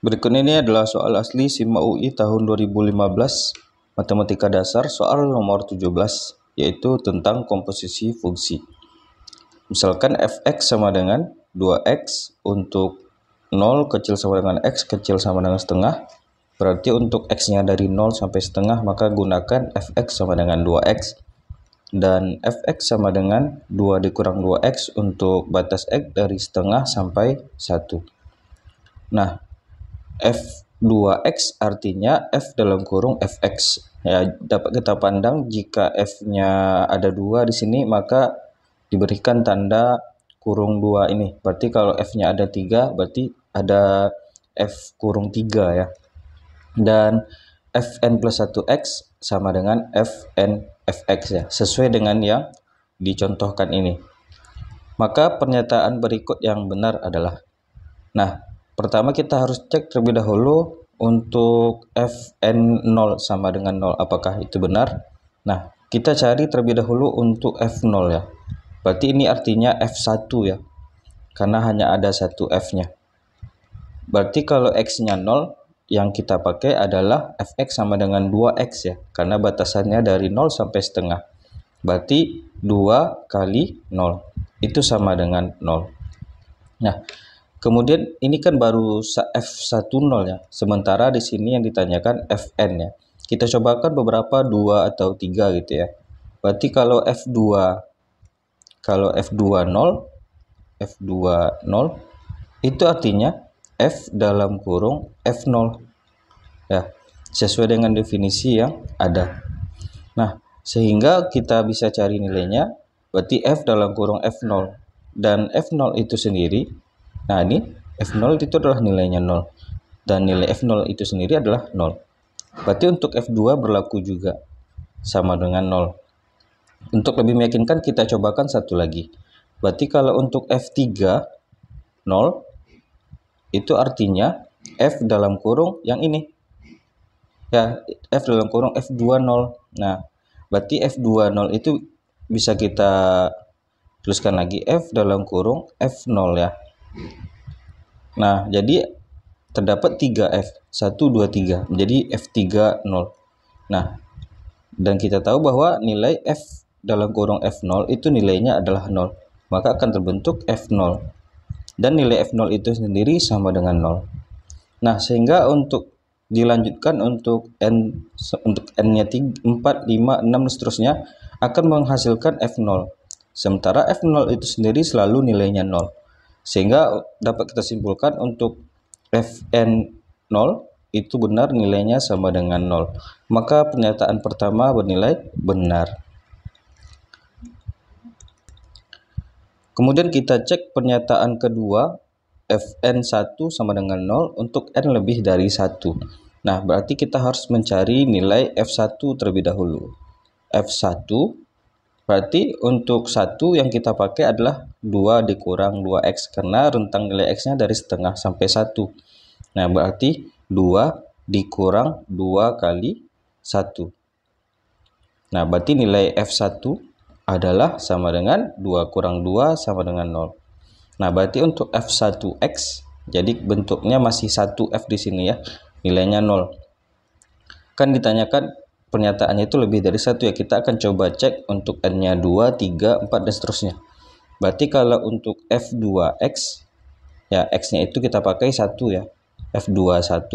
Berikut ini adalah soal asli SIMA UI tahun 2015, Matematika Dasar, soal nomor 17, yaitu tentang komposisi fungsi. Misalkan fx sama dengan 2x untuk 0 kecil sama dengan x kecil sama dengan setengah, berarti untuk x-nya dari 0 sampai setengah, maka gunakan fx sama dengan 2x. Dan fx sama dengan 2 dikurang 2x untuk batas x dari setengah sampai 1. Nah, F2X artinya F dalam kurung Fx. Ya, dapat kita pandang jika F-nya ada dua di sini, maka diberikan tanda kurung dua ini. Berarti kalau F-nya ada tiga, berarti ada F kurung tiga ya. Dan Fn plus 1X sama dengan Fn Fx ya, sesuai dengan yang dicontohkan ini. Maka pernyataan berikut yang benar adalah, nah Pertama kita harus cek terlebih dahulu untuk Fn0 sama dengan 0 apakah itu benar. Nah, kita cari terlebih dahulu untuk F0 ya. Berarti ini artinya F1 ya. Karena hanya ada satu F-nya. Berarti kalau X-nya 0, yang kita pakai adalah Fx sama dengan 2X ya. Karena batasannya dari 0 sampai setengah. Berarti 2 kali 0. Itu sama dengan 0. Nah, Kemudian ini kan baru F10 ya. Sementara di sini yang ditanyakan Fn ya. Kita cobakan beberapa 2 atau 3 gitu ya. Berarti kalau F2 kalau F2 0 F2 0 itu artinya F dalam kurung F0 ya sesuai dengan definisi yang ada. Nah, sehingga kita bisa cari nilainya berarti F dalam kurung F0 dan F0 itu sendiri Nah, ini F0 itu adalah nilainya 0. Dan nilai F0 itu sendiri adalah 0. Berarti untuk F2 berlaku juga sama dengan 0. Untuk lebih meyakinkan kita cobakan satu lagi. Berarti kalau untuk F3 0 itu artinya F dalam kurung yang ini. Ya, F dalam kurung F2 0. Nah, berarti F2 0 itu bisa kita tuliskan lagi F dalam kurung F0 ya. Nah, jadi terdapat 3 F, 1, 2, 3, menjadi F3, 0. Nah, dan kita tahu bahwa nilai F dalam kurung F0 itu nilainya adalah 0, maka akan terbentuk F0. Dan nilai F0 itu sendiri sama dengan 0. Nah, sehingga untuk dilanjutkan untuk n untuk n-nya 3, 4, 5, 6 dan seterusnya akan menghasilkan F0. Sementara F0 itu sendiri selalu nilainya 0. Sehingga dapat kita simpulkan untuk Fn0 itu benar nilainya sama dengan 0. Maka pernyataan pertama bernilai benar. Kemudian kita cek pernyataan kedua Fn1 sama dengan 0 untuk N lebih dari 1. Nah, berarti kita harus mencari nilai F1 terlebih dahulu. F1 Berarti untuk satu yang kita pakai adalah 2 dikurang 2x karena rentang nilai x-nya dari setengah sampai 1. Nah, berarti 2 dikurang 2 kali 1. Nah, berarti nilai F1 adalah sama dengan 2 kurang 2 sama dengan 0. Nah, berarti untuk F1x, jadi bentuknya masih 1F di sini ya, nilainya 0. Kan ditanyakan pernyataannya itu lebih dari satu ya kita akan coba cek untuk n-nya 2, 3, 4 dan seterusnya berarti kalau untuk f2x ya x-nya itu kita pakai satu ya f2 1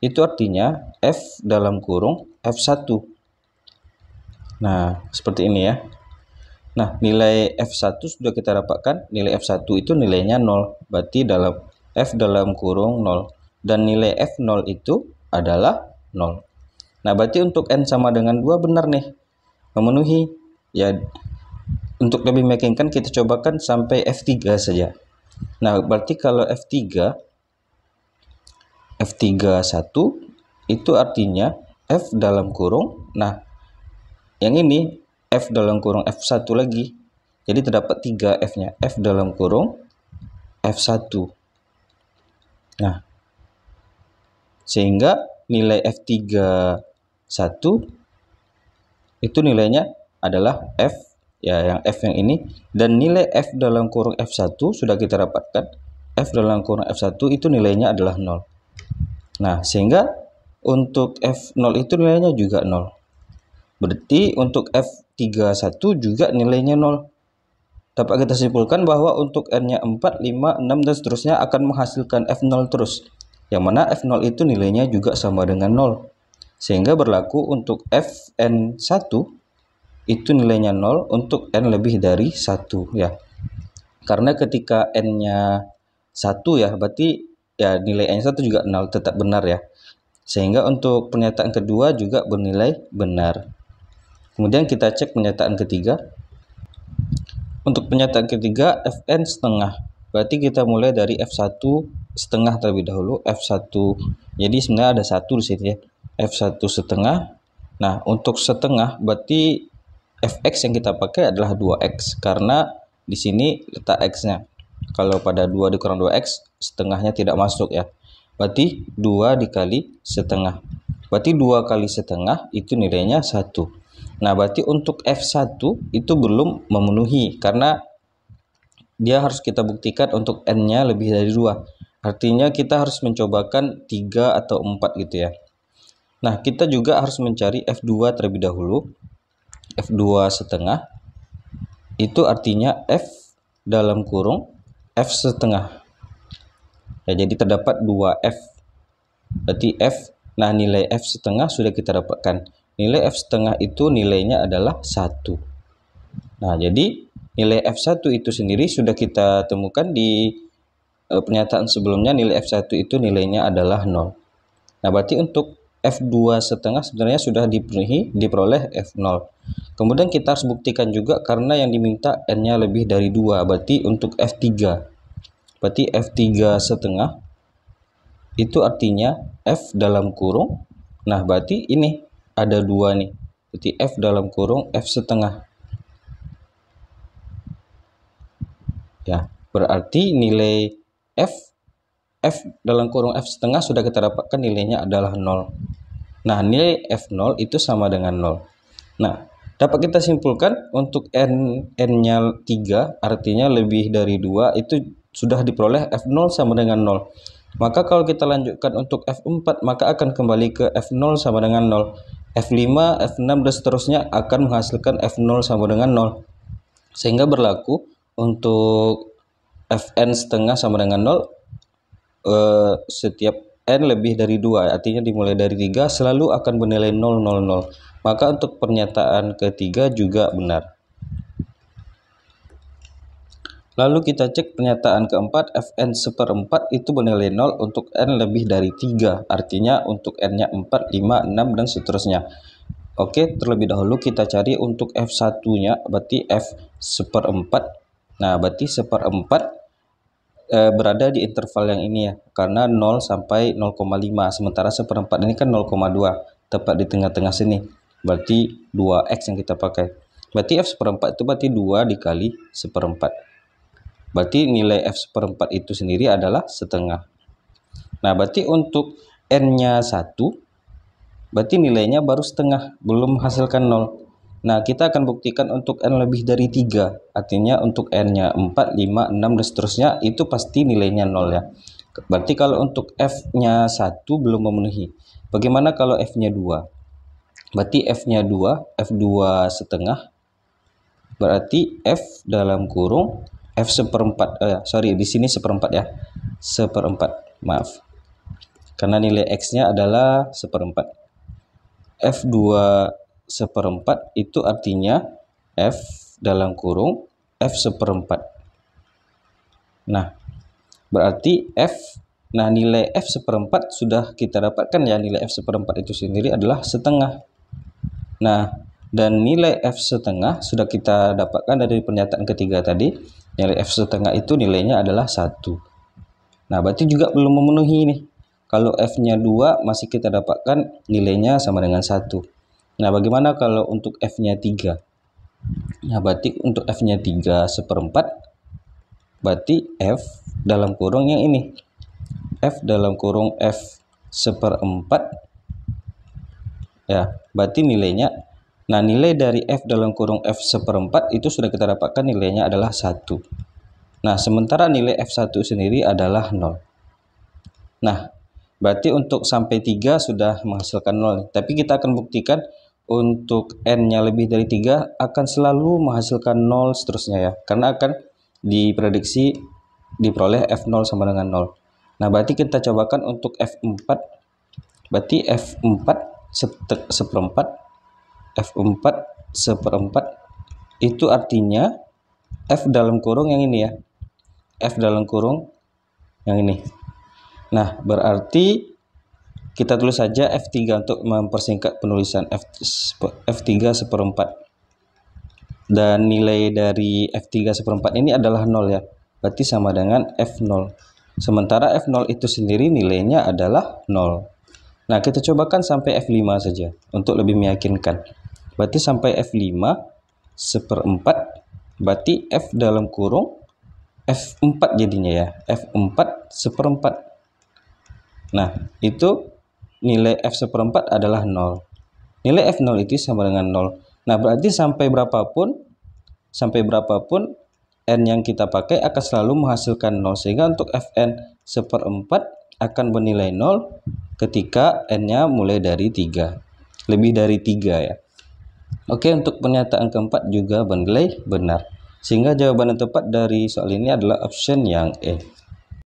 itu artinya f dalam kurung f1 nah seperti ini ya nah nilai f1 sudah kita dapatkan nilai f1 itu nilainya 0 berarti dalam f dalam kurung 0 dan nilai f0 itu adalah 0 Nah, berarti untuk N sama dengan 2 benar nih. Memenuhi. Ya, untuk lebih meyakinkan kita cobakan sampai F3 saja. Nah, berarti kalau F3 f 3 1, itu artinya F dalam kurung. Nah, yang ini F dalam kurung F1 lagi. Jadi terdapat 3 F-nya. F dalam kurung F1. Nah, sehingga nilai F3 1 itu nilainya adalah F ya yang F yang ini dan nilai F dalam kurung F1 sudah kita dapatkan F dalam kurung F1 itu nilainya adalah 0 nah sehingga untuk F0 itu nilainya juga 0 berarti untuk F31 juga nilainya 0 dapat kita simpulkan bahwa untuk N nya 4, 5, 6 dan seterusnya akan menghasilkan F0 terus yang mana F0 itu nilainya juga sama dengan 0 sehingga berlaku untuk f n1 itu nilainya 0 untuk n lebih dari 1 ya. Karena ketika n-nya 1 ya berarti ya nilai n1 nya juga 0 tetap benar ya. Sehingga untuk pernyataan kedua juga bernilai benar. Kemudian kita cek pernyataan ketiga. Untuk pernyataan ketiga fn setengah berarti kita mulai dari F1 setengah terlebih dahulu F1 jadi sebenarnya ada satu di sini ya F1 setengah. Nah, untuk setengah berarti fx yang kita pakai adalah 2x karena di sini letak x-nya. Kalau pada 2 dikurang 2x, setengahnya tidak masuk ya. Berarti 2 dikali setengah. Berarti 2 kali setengah itu nilainya 1. Nah, berarti untuk F1 itu belum memenuhi karena dia harus kita buktikan untuk N-nya lebih dari 2. Artinya kita harus mencobakan 3 atau 4 gitu ya. Nah, kita juga harus mencari F2 terlebih dahulu. F2 setengah itu artinya F dalam kurung F setengah. Ya, jadi terdapat 2F. Berarti F, nah nilai F setengah sudah kita dapatkan. Nilai F setengah itu nilainya adalah 1. Nah, jadi nilai F1 itu sendiri sudah kita temukan di eh, pernyataan sebelumnya nilai F1 itu nilainya adalah 0. Nah, berarti untuk F2 setengah sebenarnya sudah dipenuhi diperoleh F0. Kemudian kita harus buktikan juga karena yang diminta N-nya lebih dari 2, berarti untuk F3. Berarti F3 setengah itu artinya F dalam kurung. Nah, berarti ini ada dua nih. Berarti F dalam kurung F setengah. Ya, berarti nilai F F dalam kurung F setengah sudah kita dapatkan nilainya adalah 0. Nah, nilai F0 itu sama dengan 0. Nah, dapat kita simpulkan untuk n n-nya 3 artinya lebih dari 2 itu sudah diperoleh F0 sama dengan 0. Maka kalau kita lanjutkan untuk F4 maka akan kembali ke F0 sama dengan 0. F5, F6 dan seterusnya akan menghasilkan F0 sama dengan 0. Sehingga berlaku untuk Fn setengah sama dengan 0 eh, setiap n lebih dari 2, artinya dimulai dari 3, selalu akan bernilai 0, 0, 0. Maka untuk pernyataan ketiga juga benar. Lalu kita cek pernyataan keempat, Fn seperempat itu bernilai 0 untuk N lebih dari 3. Artinya untuk N-nya 4, 5, 6, dan seterusnya. Oke, terlebih dahulu kita cari untuk F1-nya, berarti F seperempat. Nah, berarti seperempat eh, berada di interval yang ini ya karena 0 sampai 0,5 sementara seperempat ini kan 0,2 tepat di tengah-tengah sini berarti 2x yang kita pakai berarti f seperempat itu berarti 2 dikali seperempat berarti nilai f seperempat itu sendiri adalah setengah nah berarti untuk n nya 1 berarti nilainya baru setengah belum hasilkan 0 Nah, kita akan buktikan untuk N lebih dari 3. Artinya untuk N-nya 4, 5, 6, dan seterusnya itu pasti nilainya 0 ya. Berarti kalau untuk F-nya 1 belum memenuhi. Bagaimana kalau F-nya 2? Berarti F-nya 2, F2 setengah. Berarti F dalam kurung F seperempat, eh, sorry di sini seperempat ya. Seperempat, maaf. Karena nilai X-nya adalah seperempat. F2 seperempat itu artinya F dalam kurung F seperempat. Nah, berarti F, nah nilai F seperempat sudah kita dapatkan ya, nilai F seperempat itu sendiri adalah setengah. Nah, dan nilai F setengah sudah kita dapatkan dari pernyataan ketiga tadi, nilai F setengah itu nilainya adalah satu. Nah, berarti juga belum memenuhi nih. Kalau F-nya 2, masih kita dapatkan nilainya sama dengan 1. Nah, bagaimana kalau untuk F-nya 3? Nah, berarti untuk F-nya 3 seperempat, berarti F dalam kurung yang ini. F dalam kurung F seperempat, ya, berarti nilainya. Nah, nilai dari F dalam kurung F seperempat itu sudah kita dapatkan nilainya adalah 1. Nah, sementara nilai F1 sendiri adalah 0. Nah, berarti untuk sampai 3 sudah menghasilkan 0. Tapi kita akan buktikan untuk n-nya lebih dari 3 akan selalu menghasilkan 0 seterusnya ya. Karena akan diprediksi diperoleh F0 sama dengan 0. Nah, berarti kita cobakan untuk F4. Berarti F4 seperempat F4 seperempat itu artinya F dalam kurung yang ini ya. F dalam kurung yang ini. Nah, berarti kita tulis saja F3 untuk mempersingkat penulisan F, F3 seperempat. Dan nilai dari F3 seperempat ini adalah 0 ya. Berarti sama dengan F0. Sementara F0 itu sendiri nilainya adalah 0. Nah, kita cobakan sampai F5 saja untuk lebih meyakinkan. Berarti sampai F5 seperempat, berarti F dalam kurung F4 jadinya ya. F4 seperempat. Nah, itu nilai F seperempat adalah 0. Nilai F0 itu sama dengan 0. Nah, berarti sampai berapapun, sampai berapapun N yang kita pakai akan selalu menghasilkan 0. Sehingga untuk Fn seperempat akan bernilai 0 ketika N-nya mulai dari 3. Lebih dari 3 ya. Oke, untuk pernyataan keempat juga bernilai benar. Sehingga jawaban yang tepat dari soal ini adalah option yang E.